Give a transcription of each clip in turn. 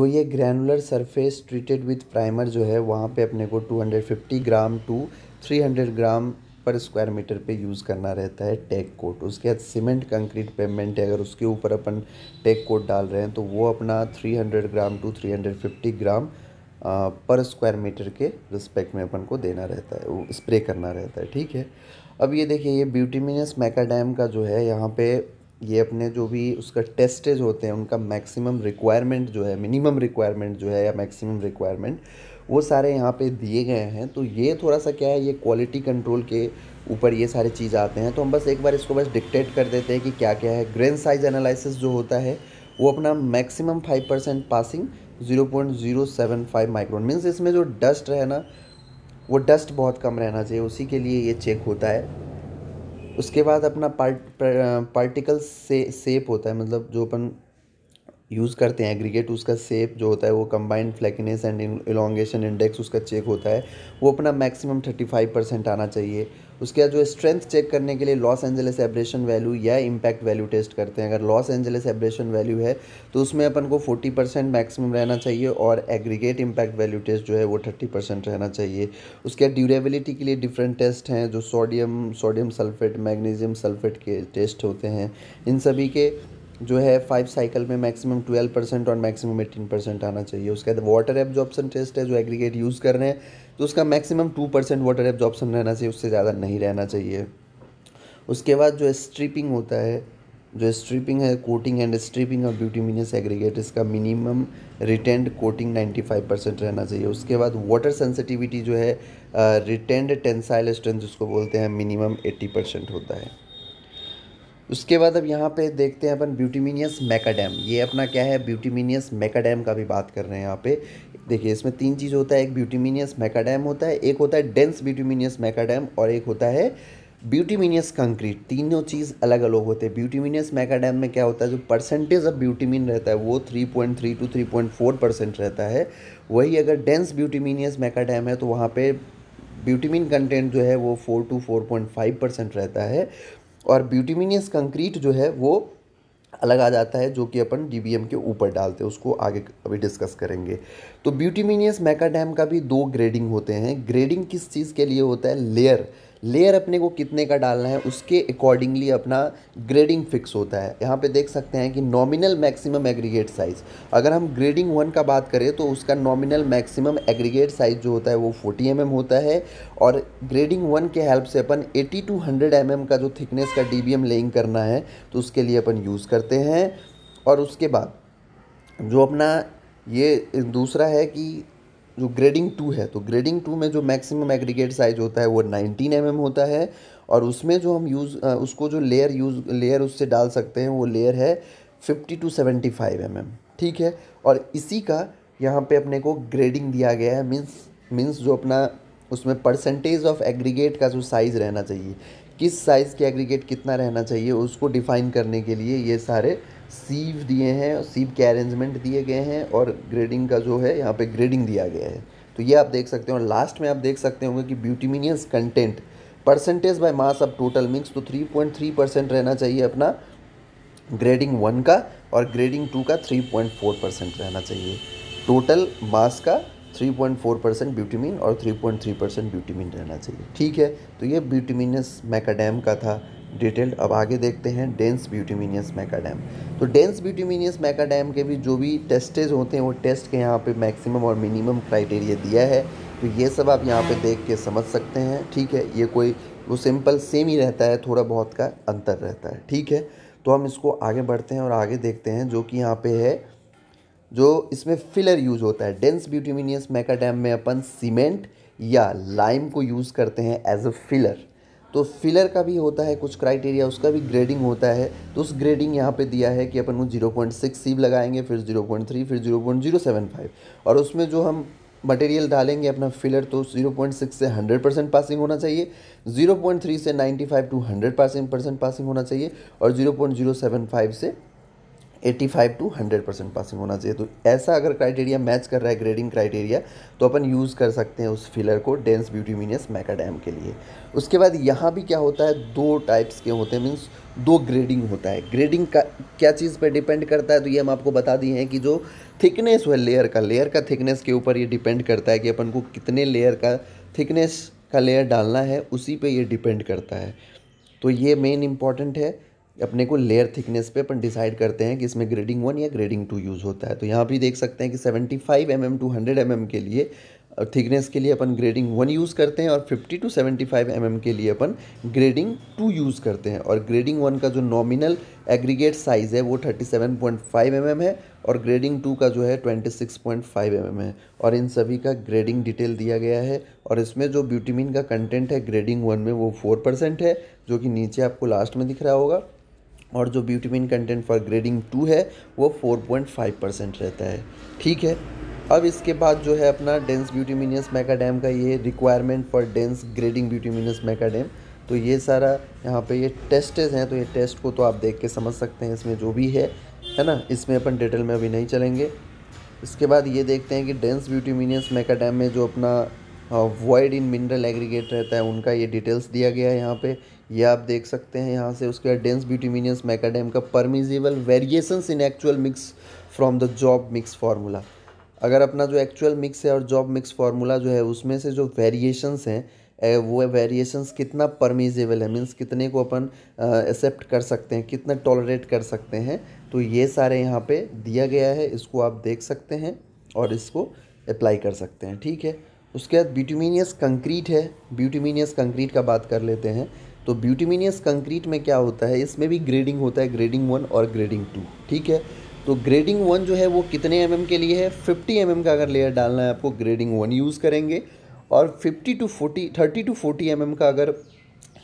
तो ये granular surface treated with primer जो है वहाँ पे अपने को 250 ग्राम टू 300 ग्राम पर स्क्वायर मीटर पे यूज़ करना रहता है टेक कोट उसके बाद सीमेंट कंक्रीट पेमेंट है अगर उसके ऊपर अपन टेक कोट डाल रहे हैं तो वो अपना 300 ग्राम टू 350 ग्राम पर स्क्वायर मीटर के रिस्पेक्ट में अपन को देना रहता है वो स्प्रे करना रहता है ठीक है अब ये देखिए ये ब्यूटीमिनस मैकाडैम का जो है यहाँ पे ये अपने जो भी उसका टेस्टेज होते हैं उनका मैक्सिमम रिक्वायरमेंट जो है मिनिमम रिक्वायरमेंट जो है या मैक्सिमम रिक्वायरमेंट वो सारे यहाँ पे दिए गए हैं तो ये थोड़ा सा क्या है ये क्वालिटी कंट्रोल के ऊपर ये सारे चीज़ आते हैं तो हम बस एक बार इसको बस डिक्टेट कर देते हैं कि क्या क्या है ग्रेन साइज एनालिसिस जो होता है वो अपना maximum five percent passing zero point zero seven five micron means इसमें जो डस्ट है ना वो डस्ट बहुत कम रहना चाहिए उसी के लिए ये चेक होता है उसके बाद अपना पार्ट पार्टिकल uh, से सेप होता है मतलब जो अपन यूज़ करते हैं एग्रीगेट उसका सेप जो होता है वो combined flakiness and elongation index उसका चेक होता है वो अपना मैक्सिमम थर्टी फाइव परसेंट आना चाहिए उसके बाद जो स्ट्रेंथ चेक करने के लिए लॉस एंजलिस एब्रेशन वैल्यू या इम्पैक्ट वैल्यू टेस्ट करते हैं अगर लॉस एंजलिस एब्रेशन वैल्यू है तो उसमें अपन को फोर्टी परसेंट मैक्सिमम रहना चाहिए और एग्रीगेट इम्पैक्ट वैल्यू टेस्ट जो है वो थर्टी परसेंट रहना चाहिए उसके बाद ड्यूरेबिलिटी के लिए डिफरेंट टेस्ट हैं जो sodium sodium sulphate magnesium sulphate के टेस्ट होते हैं इन सभी के जो है फाइव साइकिल में मैक्सिमम ट्वेल्व परसेंट और मैक्सिमम एटीन परसेंट आना चाहिए उसके बाद वाटर एब्जॉर्प्शन टेस्ट है जो एग्रीगेट यूज़ कर रहे हैं तो उसका maximum two percent water absorption रहना चाहिए उससे ज़्यादा नहीं रहना चाहिए उसके बाद जो स्ट्रिपिंग होता है जो स्ट्रिपिंग है coating and stripping of bituminous aggregate इसका minimum retained coating five percent रहना चाहिए उसके बाद वाटर सेंसिटिविटी जो है रिटेंड टेंसाइल स्ट्रेंथ जिसको बोलते हैं मिनिमम एट्टी परसेंट होता है उसके बाद अब यहाँ पे देखते हैं अपन ब्यूटीमिनियस मैकाडैम ये अपना क्या है ब्यूटीमिनियस मैकाडैम का भी बात कर रहे हैं यहाँ पे देखिए इसमें तीन चीज़ होता है एक ब्यूटीमिनियस मैकाडैम होता है एक होता है डेंस ब्यूटीमिनियस मैकाडैम और एक होता है ब्यूटीमिनियस कंक्रीट तीनों चीज़ अलग अलग होते हैं ब्यूटीमिनियस मैकाडैम में क्या होता है जो परसेंटेज ऑफ ब्यूटीमिन रहता है वो three point three two three point four percent रहता है वही अगर डेंस ब्यूटीमिनियस मैकाडैम है तो वहाँ पे ब्यूटीमिन कंटेंट जो है वो four two four point five percent रहता है और ब्यूटीमिनियस कंक्रीट जो है वो अलग आ जाता है जो कि अपन डी के ऊपर डालते हैं उसको आगे अभी डिस्कस करेंगे तो ब्यूटीमिनियस मैकाडैम डैम का भी दो ग्रेडिंग होते हैं ग्रेडिंग किस चीज़ के लिए होता है लेयर लेयर अपने को कितने का डालना है उसके अकॉर्डिंगली अपना ग्रेडिंग फिक्स होता है यहाँ पे देख सकते हैं कि नॉमिनल मैक्सिमम एग्रीगेट साइज़ अगर हम ग्रेडिंग वन का बात करें तो उसका नॉमिनल मैक्सिमम एग्रीगेट साइज़ जो होता है वो फोर्टी एम mm होता है और ग्रेडिंग वन के हेल्प से अपन eighty to hundred M mm का जो थिकनेस का डी बी एम लेइंग करना है तो उसके लिए अपन यूज़ करते हैं और उसके बाद जो अपना ये दूसरा है कि जो ग्रेडिंग टू है तो ग्रेडिंग टू में जो मैक्सिमम एग्रीगेट साइज होता है वो नाइनटीन एम mm होता है और उसमें जो हम यूज़ उसको जो लेयर यूज़ लेयर उससे डाल सकते हैं वो लेयर है fifty to seventy five M M ठीक है और इसी का यहाँ पे अपने को ग्रेडिंग दिया गया है मीन्स मीन्स जो अपना उसमें परसेंटेज ऑफ एग्रीगेट का जो साइज़ रहना चाहिए किस साइज़ के एग्रीगेट कितना रहना चाहिए उसको डिफ़ाइन करने के लिए ये सारे सीव दिए हैं और सीव के अरेंजमेंट दिए गए हैं और ग्रेडिंग का जो है यहाँ पे ग्रेडिंग दिया गया है तो ये आप देख सकते हो और लास्ट में आप देख सकते होंगे कि bituminous content percentage by mass of total mix तो 3.3 परसेंट रहना चाहिए अपना ग्रेडिंग वन का और ग्रेडिंग टू का 3.4 परसेंट रहना चाहिए टोटल मास का 3.4 परसेंट ब्यूटीमिन और 3.3 परसेंट ब्यूटीमिन रहना चाहिए ठीक है तो ये ब्यूटीमिनस मैकाडैम का था डिटेल्ड अब आगे देखते हैं डेंस ब्यूटीमिनियस मैकाडैम तो डेंस ब्यूटीमिनियस मैकाडैम के भी जो भी टेस्टेज होते हैं वो टेस्ट के यहाँ पे मैक्सिमम और मिनिमम क्राइटेरिया दिया है तो ये सब आप यहाँ पे देख के समझ सकते हैं ठीक है ये कोई वो सिंपल सेम ही रहता है थोड़ा बहुत का अंतर रहता है ठीक है तो हम इसको आगे बढ़ते हैं और आगे देखते हैं जो कि यहाँ पर है जो इसमें फिलर यूज़ होता है डेंस ब्यूटीमिनियस मैकाडैम में अपन सीमेंट या लाइम को यूज़ करते हैं एज अ फिलर तो फिलर का भी होता है कुछ क्राइटेरिया उसका भी ग्रेडिंग होता है तो उस ग्रेडिंग यहाँ पे दिया है कि अपन वो जीरो पॉइंट सिक्स सीव लगाएंगे फिर जीरो पॉइंट थ्री फिर zero point zero seven five और उसमें जो हम मटेरियल डालेंगे अपना फिलर तो जीरो पॉइंट सिक्स से हंड्रेड परसेंट पासिंग होना चाहिए ज़ीरो पॉइंट थ्री से ninety five to hundred percent passing होना चाहिए और zero zero point seven five से five to hundred percent passing होना चाहिए तो ऐसा अगर क्राइटेरिया मैच कर रहा है ग्रेडिंग क्राइटेरिया तो अपन यूज़ कर सकते हैं उस फिलर को डेंस ब्यूटीमिनियस मैकाडैम के लिए उसके बाद यहाँ भी क्या होता है दो टाइप्स के होते हैं मीन्स दो ग्रेडिंग होता है ग्रेडिंग का क्या चीज़ पर डिपेंड करता है तो ये हम आपको बता दिए हैं कि जो थिकनेस है लेयर का लेयर का थिकनेस के ऊपर ये डिपेंड करता है कि अपन को कितने लेयर का थिकनेस का लेयर डालना है उसी पर यह डिपेंड करता है तो ये मेन इम्पॉर्टेंट है अपने को लेयर थिकनेस पे अपन डिसाइड करते हैं कि इसमें ग्रेडिंग वन या ग्रेडिंग टू यूज़ होता है तो यहाँ भी देख सकते हैं कि 75 five M M to hundred M M के लिए थिकनेस के लिए अपन ग्रेडिंग वन यूज़ करते हैं और 50 टू 75 फाइव एम एम के लिए अपन ग्रेडिंग टू यूज़ करते हैं और ग्रेडिंग वन का जो नॉमिनल एग्रीगेट साइज़ है वो 37.5 पॉइंट mm है और ग्रेडिंग टू का जो है 26.5 mm है और इन सभी का ग्रेडिंग डिटेल दिया गया है और इसमें जो ब्यूटीमिन का कंटेंट है ग्रेडिंग वन में वो फोर परसेंट है जो कि नीचे आपको लास्ट में दिख रहा होगा और जो bitumen content for grading two है वो फोर पॉइंट फाइव परसेंट रहता है ठीक है अब इसके बाद जो है अपना डेंस ब्यूटीमिनियस मैकाडैम का ये requirement for dense grading bituminous macadam तो ये सारा यहाँ पे ये टेस्टेज हैं तो ये टेस्ट को तो आप देख के समझ सकते हैं इसमें जो भी है है ना इसमें अपन डिटेल में अभी नहीं चलेंगे इसके बाद ये देखते हैं कि डेंस ब्यूटीमिनियस मैकाडैम में जो अपना वॉइड इन मिनरल एग्रीगेट रहता है उनका ये डिटेल्स दिया गया है यहाँ पे ये आप देख सकते हैं यहाँ से उसके बाद डेंस ब्यूटीमिनियस मैकाडेम का permissible variations in actual mix from the job mix formula अगर अपना जो एक्चुअल मिक्स है और जॉब मिक्स फार्मूला जो है उसमें से जो वेरिएशंस हैं वो वेरिएशंस कितना परमिजेबल है मीन्स कितने को अपन एक्सेप्ट कर सकते हैं कितना टॉलरेट कर सकते हैं तो ये सारे यहाँ पे दिया गया है इसको आप देख सकते हैं और इसको अप्लाई कर सकते हैं ठीक है उसके बाद ब्यूटीमिनियस कंक्रीट है ब्यूटीमिनियस कंक्रीट का बात कर लेते हैं तो ब्यूटीमिनियस कंक्रीट में क्या होता है इसमें भी ग्रेडिंग होता है ग्रेडिंग वन और ग्रेडिंग टू ठीक है तो ग्रेडिंग वन जो है वो कितने एम mm के लिए है फिफ्टी एम mm का अगर लेयर डालना है आपको ग्रेडिंग वन यूज़ करेंगे और fifty to forty thirty to forty M का अगर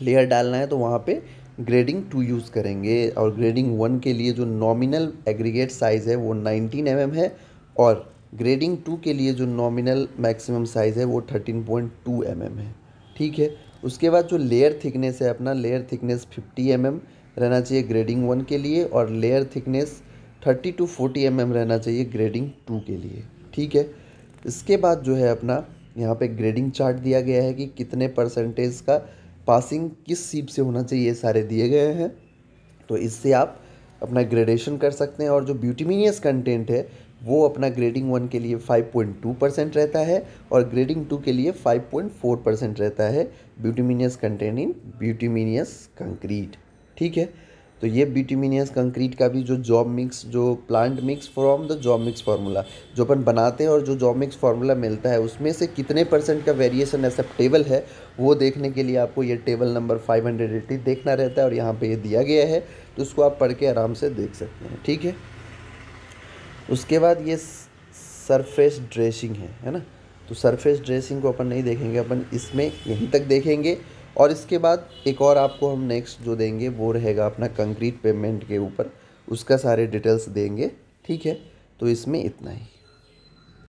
लेयर डालना है तो वहाँ पर ग्रेडिंग टू यूज़ करेंगे और ग्रेडिंग वन के लिए जो नॉमिनल एग्रीगेट साइज़ है वो नाइनटीन एम mm है और ग्रेडिंग टू के लिए जो नॉमिनल मैक्सिमम साइज़ है वो थर्टीन पॉइंट टू एम है ठीक है उसके बाद जो लेयर थिकनेस है अपना लेयर थिकनेस 50 एम mm रहना चाहिए ग्रेडिंग वन के लिए और layer thickness 30 to 40 M mm रहना चाहिए ग्रेडिंग टू के लिए ठीक है इसके बाद जो है अपना यहाँ पे ग्रेडिंग चार्ट दिया गया है कि कितने परसेंटेज का पासिंग किस सीप से होना चाहिए सारे दिए गए हैं तो इससे आप अपना ग्रेडेशन कर सकते हैं और जो ब्यूटीमीनियस कंटेंट है वो अपना ग्रेडिंग वन के लिए 5.2 परसेंट रहता है और ग्रेडिंग टू के लिए 5.4 परसेंट रहता है ब्यूटीमिनियस कंटेंट इन ब्यूटीमिनियस कंक्रीट ठीक है तो ये ब्यूटीमिनियस कंक्रीट का भी जो जॉब मिक्स जो plant mix from the job mix formula जो अपन बनाते हैं और जो जॉब मिक्स फार्मूला मिलता है उसमें से कितने परसेंट का वेरिएशन एक्सेप्टेबल है वो देखने के लिए आपको ये टेबल नंबर 580 देखना रहता है और यहाँ पे ये दिया गया है तो उसको आप पढ़ के आराम से देख सकते हैं ठीक है उसके बाद ये सरफेस ड्रेसिंग है है ना तो सरफेस ड्रेसिंग को अपन नहीं देखेंगे अपन इसमें यहीं तक देखेंगे और इसके बाद एक और आपको हम नेक्स्ट जो देंगे वो रहेगा अपना कंक्रीट पेमेंट के ऊपर उसका सारे डिटेल्स देंगे ठीक है तो इसमें इतना ही